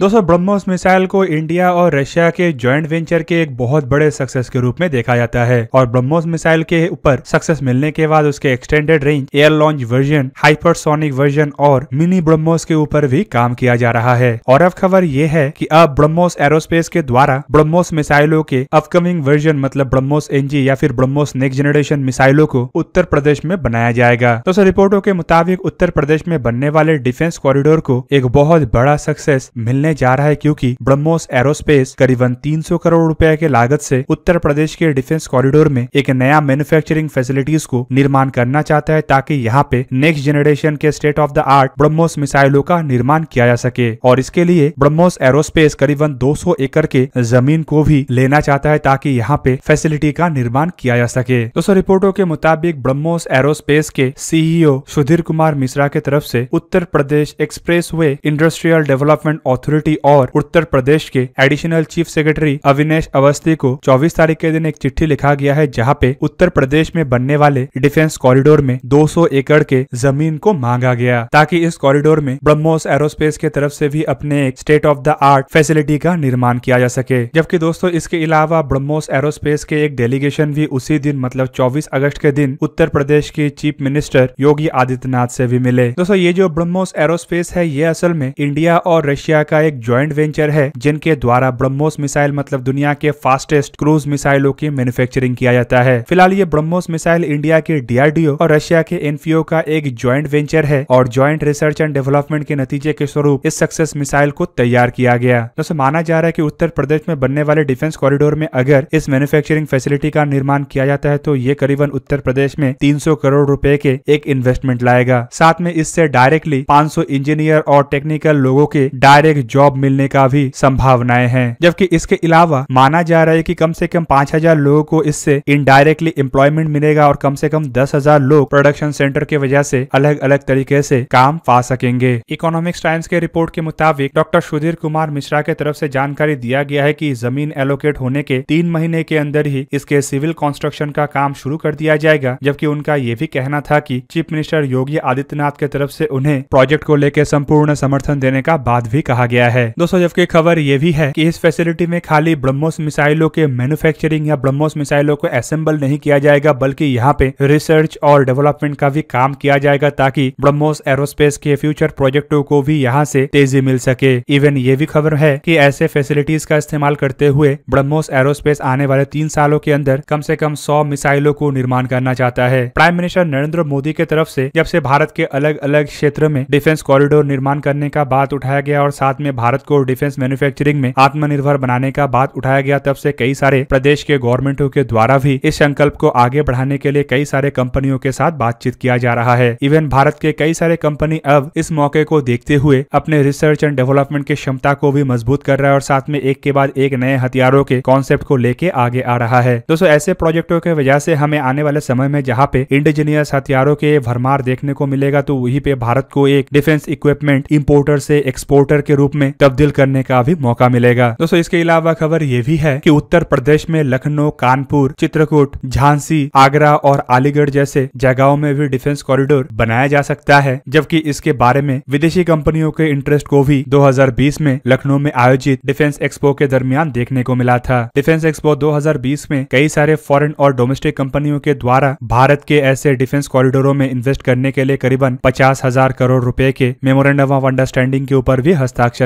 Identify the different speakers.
Speaker 1: दोस्तों ब्रह्मोस मिसाइल को इंडिया और रशिया के ज्वाइंट वेंचर के एक बहुत बड़े सक्सेस के रूप में देखा जाता है और ब्रह्मोस मिसाइल के ऊपर सक्सेस मिलने के बाद उसके extended range air launch version hypersonic version और मिनी ब्रह्मोस के ऊपर भी काम किया जा रहा है और अब खबर ये है की अब ब्रह्मोस एरोस्पेस के द्वारा ब्रह्मोस मिसाइलों के अपकमिंग वर्जन मतलब ब्रह्मोस एनजी या फिर ब्रह्मोस नेक्स्ट जनरेशन मिसाइलों को उत्तर प्रदेश में बनाया जाएगा दोस्तों रिपोर्टों के मुताबिक उत्तर प्रदेश में बनने वाले डिफेंस कॉरिडोर को एक बहुत बड़ा सक्सेस मिलने मिलने जा रहा है क्योंकि ब्रह्मोस एरोस्पेस करीबन 300 करोड़ रुपए के लागत से उत्तर प्रदेश के डिफेंस कॉरिडोर में एक नया मैन्युफैक्चरिंग फैसिलिटीज को निर्माण करना चाहता है ताकि यहाँ पे नेक्स्ट जनरेशन के state of the art BrahMos मिसाइलों का निर्माण किया जा सके और इसके लिए ब्रह्मोस एरोस्पेस करीबन दो एकड़ के जमीन को भी लेना चाहता है ताकि यहाँ पे फैसिलिटी का निर्माण किया जा सके दोस्तों रिपोर्टों के मुताबिक ब्रह्मोस एरोस्पेस के सीईओ सुधीर कुमार मिश्रा के तरफ से Uttar Pradesh expressway industrial development authority security और उत्तर प्रदेश के additional chief secretary Avinash Awasthi को चौबीस तारीख के दिन एक चिट्ठी लिखा गया है जहाँ पे उत्तर प्रदेश में बनने वाले डिफेंस कॉरिडोर में 200 एकड़ के जमीन को मांगा गया ताकि इस कॉरिडोर में ब्रह्मोस एरोस्पेस के तरफ से भी अपने एक state of the art facility का निर्माण किया जा सके जबकि दोस्तों इसके अलावा ब्रह्मोस एरोस्पेस के एक डेलीगेशन भी उसी दिन मतलब 24 अगस्त के दिन उत्तर प्रदेश के चीफ मिनिस्टर योगी आदित्यनाथ से भी मिले दोस्तों ये जो ब्रह्मोस एरोस्पेस है ये असल में इंडिया और रशिया का एक ज्वाइंट वेंचर है जिनके द्वारा ब्रह्मोस मिसाइल मतलब दुनिया के फास्टेस्ट क्रूज मिसाइलों की मैन्युफैक्चरिंग किया जाता है फिलहाल ये ब्रह्मोस मिसाइल इंडिया के डीआरडीओ और रशिया के एनफीओ का एक ज्वाइंट वेंचर है और ज्वाइंट रिसर्च एंड डेवलपमेंट के नतीजे के स्वरूप इस सक्सेस मिसाइल को तैयार किया गया जैसे माना जा रहा है की उत्तर प्रदेश में बनने वाले डिफेंस कॉरिडोर में अगर इस मैन्युफेक्चरिंग फैसिलिटी का निर्माण किया जाता है तो ये करीबन उत्तर प्रदेश में तीन करोड़ रूपए के एक इन्वेस्टमेंट लाएगा साथ में इससे डायरेक्टली 500 इंजीनियर और टेक्निकल लोगों के डायरेक्ट जॉब मिलने का भी संभावनाएं हैं जबकि इसके अलावा माना जा रहा है कि कम से कम 5000 हजार लोगों को इससे इनडायरेक्टली एम्प्लॉयमेंट मिलेगा और कम से कम दस हजार लोग प्रोडक्शन सेंटर की वजह से अलग अलग तरीके से काम पा सकेंगे इकोनॉमिक्स टाइम्स के रिपोर्ट के मुताबिक डॉक्टर सुधीर कुमार मिश्रा के तरफ ऐसी जानकारी दिया गया है की जमीन एलोकेट होने के तीन महीने के अंदर ही इसके सिविल कंस्ट्रक्शन का काम शुरू कर दिया जाएगा जबकि उनका ये भी कहना था की चीफ मिनिस्टर योगी आदित्यनाथ के तरफ ऐसी उन्हें प्रोजेक्ट को लेकर संपूर्ण समर्थन देने का बाद भी कहा गया गया है दोस्तों जबकि खबर ये भी है कि इस फैसिलिटी में खाली ब्रह्मोस मिसाइलों के मैन्युफैक्चरिंग या ब्रह्मोस मिसाइलों को असेंबल नहीं किया जाएगा बल्कि यहाँ पे रिसर्च और डेवलपमेंट का भी काम किया जाएगा ताकि ब्रह्मोस एरोस्पेस के फ्यूचर प्रोजेक्टों को भी यहाँ से तेजी मिल सके इवन ये भी खबर है की ऐसे फैसिलिटीज का इस्तेमाल करते हुए ब्रह्मोस एरोस्पेस आने वाले तीन सालों के अंदर कम से कम सौ मिसाइलों को निर्माण करना चाहता है प्राइम मिनिस्टर नरेंद्र मोदी के तरफ से जब से भारत के अलग अलग क्षेत्र में डिफेंस कॉरिडोर निर्माण करने का बात उठाया गया और साथ में में भारत को डिफेंस मैन्युफैक्चरिंग में आत्मनिर्भर बनाने का बात उठाया गया तब से कई सारे प्रदेश के गवर्नमेंटों के द्वारा भी इस संकल्प को आगे बढ़ाने के लिए कई सारे कंपनियों के साथ बातचीत किया जा रहा है इवन भारत के कई सारे कंपनी अब इस मौके को देखते हुए अपने रिसर्च एंड डेवलपमेंट की क्षमता को भी मजबूत कर रहा है और साथ में एक के बाद एक नए हथियारों के कॉन्सेप्ट को लेके आगे आ रहा है दोस्तों ऐसे प्रोजेक्टों की वजह से हमें आने वाले समय में जहाँ पे इंडिजीनियस हथियारों के भरमार देखने को मिलेगा तो वही पे भारत को एक डिफेंस इक्विपमेंट इम्पोर्टर से एक्सपोर्टर के रूप में तब्दील करने का भी मौका मिलेगा दोस्तों इसके अलावा खबर ये भी है कि उत्तर प्रदेश में लखनऊ कानपुर चित्रकूट झांसी आगरा और अलीगढ़ जैसे जगहों में भी डिफेंस कॉरिडोर बनाया जा सकता है जबकि इसके बारे में विदेशी कंपनियों के इंटरेस्ट को भी 2020 में लखनऊ में आयोजित डिफेंस एक्सपो के दरमियान देखने को मिला था डिफेंस एक्सपो 2020 में कई सारे फॉरेन और डोमेस्टिक कंपनियों के द्वारा भारत के ऐसे डिफेंस कॉरिडोरों में इन्वेस्ट करने के लिए करीबन पचास हजार करोड़ रूपए के मेमोरेंडम ऑफ अंडरस्टैंडिंग के ऊपर भी हस्ताक्षर